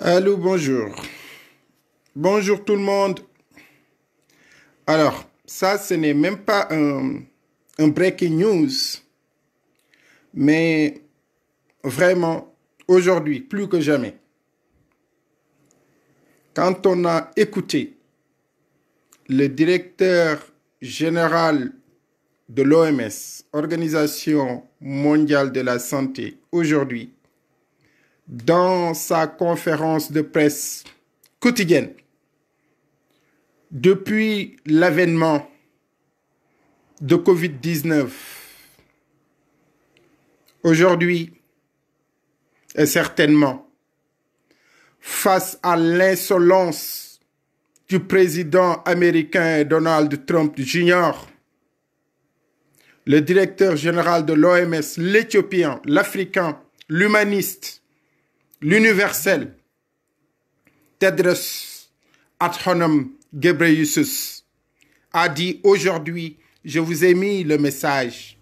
Allô, bonjour. Bonjour tout le monde. Alors, ça, ce n'est même pas un, un, breaking news, mais vraiment, aujourd'hui, plus que jamais, quand on a écouté le directeur général de l'OMS, Organisation mondiale de la santé, aujourd'hui, dans sa conférence de presse quotidienne, depuis l'avènement de Covid-19, aujourd'hui, et certainement, face à l'insolence du président américain Donald Trump Jr., le directeur général de l'OMS, l'Éthiopien, l'Africain, l'humaniste, l'universel Tedros Adhanom Ghebreyesus a dit aujourd'hui, je vous ai mis le message,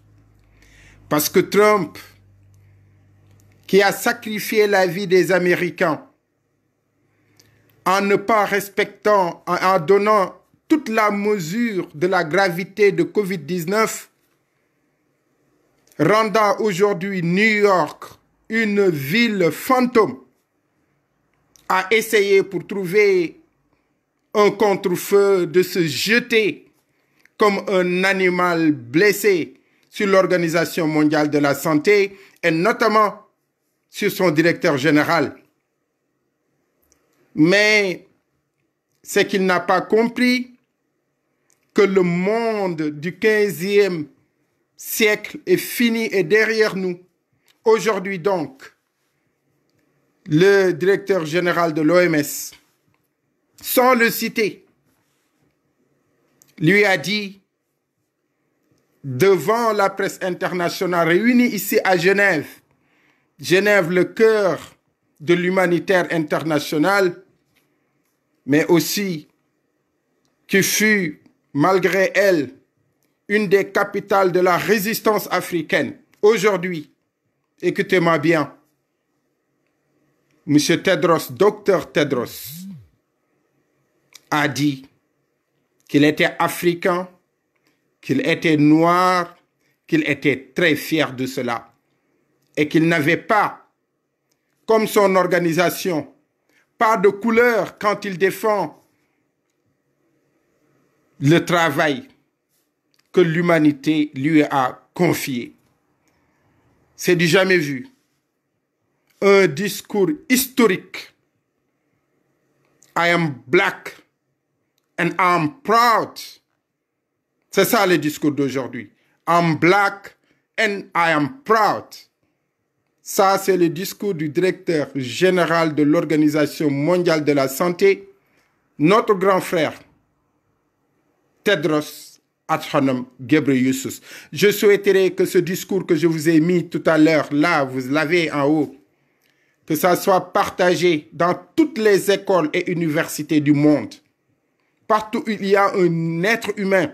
parce que Trump, qui a sacrifié la vie des Américains en ne pas respectant, en donnant toute la mesure de la gravité de COVID-19, rendant aujourd'hui New York une ville fantôme a essayé pour trouver un contre de se jeter comme un animal blessé sur l'Organisation mondiale de la santé et notamment sur son directeur général. Mais c'est qu'il n'a pas compris que le monde du 15e siècle est fini et derrière nous Aujourd'hui donc, le directeur général de l'OMS, sans le citer, lui a dit, devant la presse internationale réunie ici à Genève, Genève le cœur de l'humanitaire international, mais aussi qui fut, malgré elle, une des capitales de la résistance africaine. Aujourd'hui, Écoutez-moi bien. Monsieur Tedros, docteur Tedros, a dit qu'il était africain, qu'il était noir, qu'il était très fier de cela et qu'il n'avait pas, comme son organisation, pas de couleur quand il défend le travail que l'humanité lui a confié. C'est du jamais vu. Un discours historique. I am black and I am proud. C'est ça le discours d'aujourd'hui. am black and I am proud. Ça, c'est le discours du directeur général de l'Organisation mondiale de la santé, notre grand frère, Tedros je souhaiterais que ce discours que je vous ai mis tout à l'heure, là, vous l'avez en haut, que ça soit partagé dans toutes les écoles et universités du monde. Partout où il y a un être humain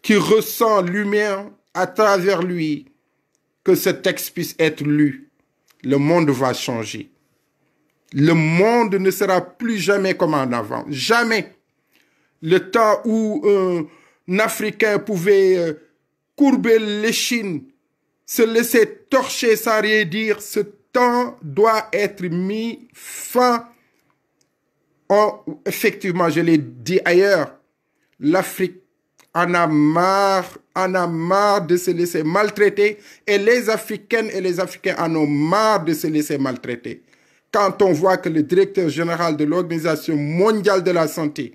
qui ressent lumière à travers lui, que ce texte puisse être lu. Le monde va changer. Le monde ne sera plus jamais comme en avant. Jamais. Le temps où Africain pouvait euh, courber l'échine, se laisser torcher sans rien dire. Ce temps doit être mis fin. Oh, effectivement, je l'ai dit ailleurs, l'Afrique en a marre, en a marre de se laisser maltraiter et les Africaines et les Africains en ont marre de se laisser maltraiter. Quand on voit que le directeur général de l'Organisation mondiale de la santé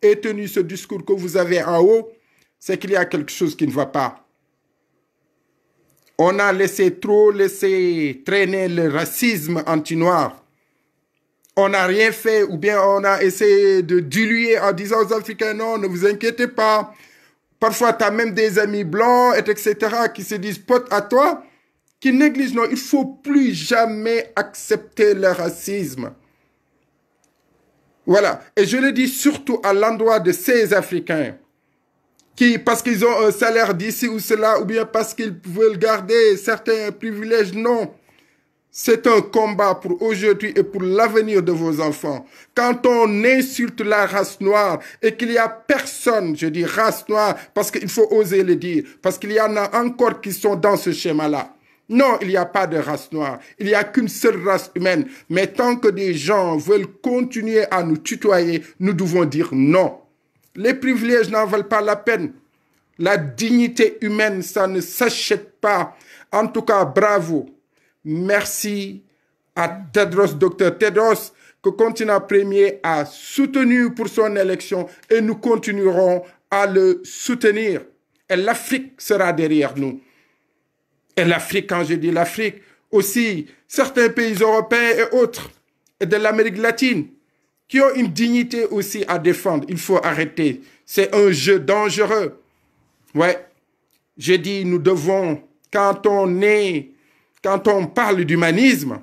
ait tenu ce discours que vous avez en haut, c'est qu'il y a quelque chose qui ne va pas. On a laissé trop laisser traîner le racisme anti-noir. On n'a rien fait ou bien on a essayé de diluer en disant aux Africains, non, ne vous inquiétez pas. Parfois, tu as même des amis blancs, etc., qui se disent potes à toi, qui négligent. Non, il faut plus jamais accepter le racisme. Voilà. Et je le dis surtout à l'endroit de ces Africains qui, parce qu'ils ont un salaire d'ici ou cela, ou bien parce qu'ils veulent garder certains privilèges. Non. C'est un combat pour aujourd'hui et pour l'avenir de vos enfants. Quand on insulte la race noire et qu'il y a personne, je dis race noire, parce qu'il faut oser le dire, parce qu'il y en a encore qui sont dans ce schéma-là. Non, il n'y a pas de race noire. Il n'y a qu'une seule race humaine. Mais tant que des gens veulent continuer à nous tutoyer, nous devons dire non. Les privilèges n'en valent pas la peine. La dignité humaine, ça ne s'achète pas. En tout cas, bravo. Merci à Tedros, docteur Tedros, que Continent Premier a soutenu pour son élection et nous continuerons à le soutenir. Et l'Afrique sera derrière nous. Et l'Afrique, quand je dis l'Afrique, aussi certains pays européens et autres, et de l'Amérique latine qui ont une dignité aussi à défendre. Il faut arrêter. C'est un jeu dangereux. Ouais. J'ai dit, nous devons, quand on est, quand on parle d'humanisme,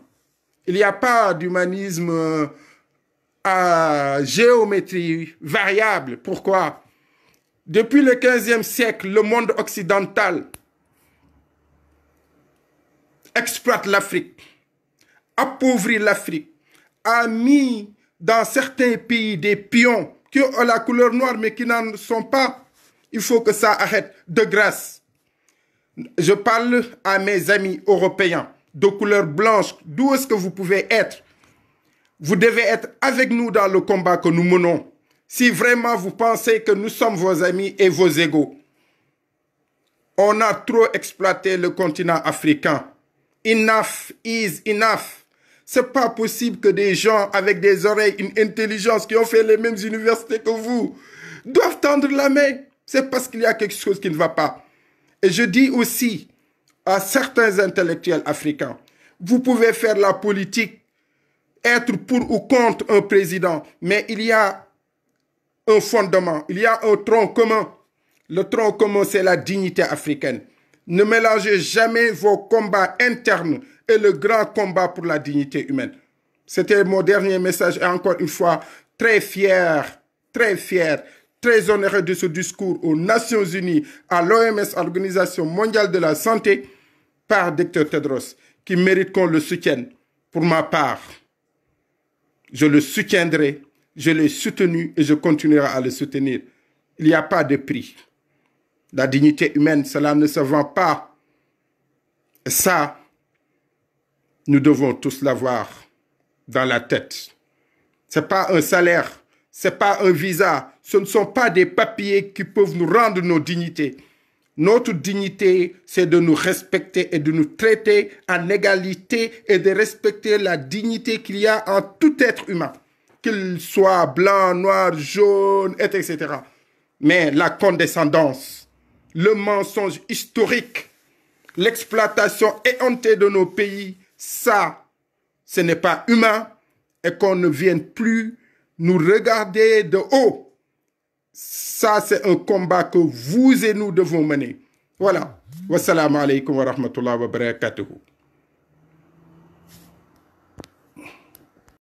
il n'y a pas d'humanisme euh, à géométrie variable. Pourquoi Depuis le 15e siècle, le monde occidental exploite l'Afrique, appauvrit l'Afrique, a mis dans certains pays des pions qui ont la couleur noire mais qui n'en sont pas. Il faut que ça arrête de grâce. Je parle à mes amis européens de couleur blanche. D'où est-ce que vous pouvez être Vous devez être avec nous dans le combat que nous menons. Si vraiment vous pensez que nous sommes vos amis et vos égaux. On a trop exploité le continent africain. Enough is enough. C'est pas possible que des gens avec des oreilles, une intelligence, qui ont fait les mêmes universités que vous, doivent tendre la main. C'est parce qu'il y a quelque chose qui ne va pas. Et je dis aussi à certains intellectuels africains, vous pouvez faire la politique, être pour ou contre un président, mais il y a un fondement, il y a un tronc commun. Le tronc commun, c'est la dignité africaine. Ne mélangez jamais vos combats internes le grand combat pour la dignité humaine. C'était mon dernier message et encore une fois, très fier, très fier, très honoré de ce discours aux Nations Unies, à l'OMS, Organisation mondiale de la santé, par Dr Tedros, qui mérite qu'on le soutienne. Pour ma part, je le soutiendrai, je l'ai soutenu et je continuerai à le soutenir. Il n'y a pas de prix. La dignité humaine, cela ne se vend pas. ça, nous devons tous l'avoir dans la tête. Ce n'est pas un salaire, ce n'est pas un visa, ce ne sont pas des papiers qui peuvent nous rendre nos dignités. Notre dignité, c'est de nous respecter et de nous traiter en égalité et de respecter la dignité qu'il y a en tout être humain, qu'il soit blanc, noir, jaune, etc. Mais la condescendance, le mensonge historique, l'exploitation éhontée de nos pays ça, ce n'est pas humain et qu'on ne vienne plus nous regarder de haut. Ça, c'est un combat que vous et nous devons mener. Voilà. Wassalamu wa